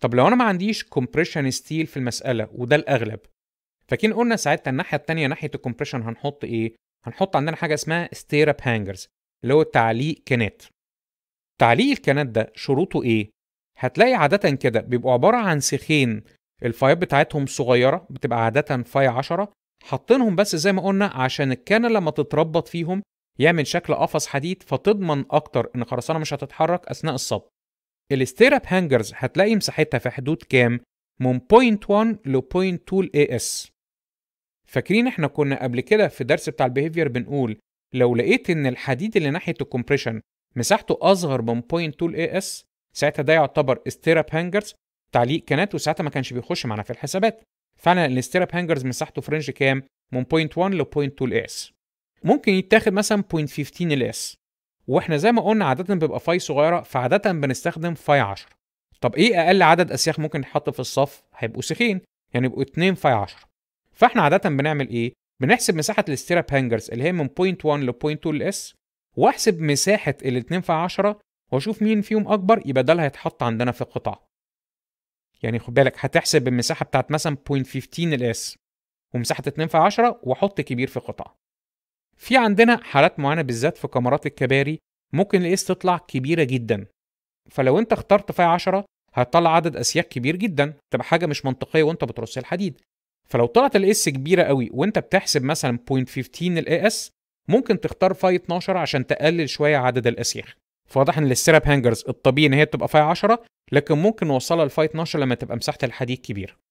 طب لو انا ما عنديش كومبريشن ستيل في المساله وده الاغلب فكين قلنا ساعتها الناحيه الثانيه ناحيه الكومبريشن هنحط ايه هنحط عندنا حاجه اسمها ستيراب هانجرز اللي هو تعليق كنات تعليق الكنات ده شروطه ايه هتلاقي عاده كده بيبقوا عباره عن سيخين الفايات بتاعتهم صغيره بتبقى عاده فاي 10 حاطينهم بس زي ما قلنا عشان الكنه لما تتربط فيهم يعمل شكل قفص حديد فتضمن اكتر ان خرسانه مش هتتحرك اثناء الصب الستير اب هانجرز هتلاقي مساحتها في حدود كام من 0.1 ل 0.2 AS اس فاكرين احنا كنا قبل كده في درس بتاع البيهيفير بنقول لو لقيت ان الحديد اللي ناحيه الكومبريشن مساحته اصغر من 0.2 AS اس ساعتها ده يعتبر ستير اب هانجرز تعليق كانت وساعتها ما كانش بيخش معانا في الحسابات فعلا الستير اب هانجرز مساحته في رينج كام من 0.1 ل 0.2 AS ممكن يتاخد مثلا 0.15 AS واحنا زي ما قلنا عاده بيبقى فاي صغيره فعاده بنستخدم فاي 10 طب ايه اقل عدد اسياخ ممكن يتحط في الصف هيبقوا سيخين يعني يبقوا 2 فاي 10 فاحنا عاده بنعمل ايه بنحسب مساحه الاستيراب هانجرز اللي هي من 1 ل 2 الاس واحسب مساحه ال 2 فاي 10 واشوف مين فيهم اكبر يبقى ده اللي هيتحط عندنا في القطاع يعني خد بالك هتحسب المساحه بتاعت مثلا 15 الاس ومساحه 2 في 10 واحط كبير في القطعه في عندنا حالات معينة بالذات في كاميرات الكباري ممكن الاس تطلع كبيرة جدا فلو انت اخترت فيها 10 هتطلع عدد أسياخ كبير جدا تبقى حاجة مش منطقية وانت بترص الحديد فلو طلعت الاس كبيرة قوي وانت بتحسب مثلا 0.15 الاي اس ممكن تختار فاي 12 عشان تقلل شوية عدد الاسياخ فواضح ان الستراب هانجرز الطبيعي ان هي تبقى فاي 10 لكن ممكن نوصلها لفاي 12 لما تبقى مساحة الحديد كبيرة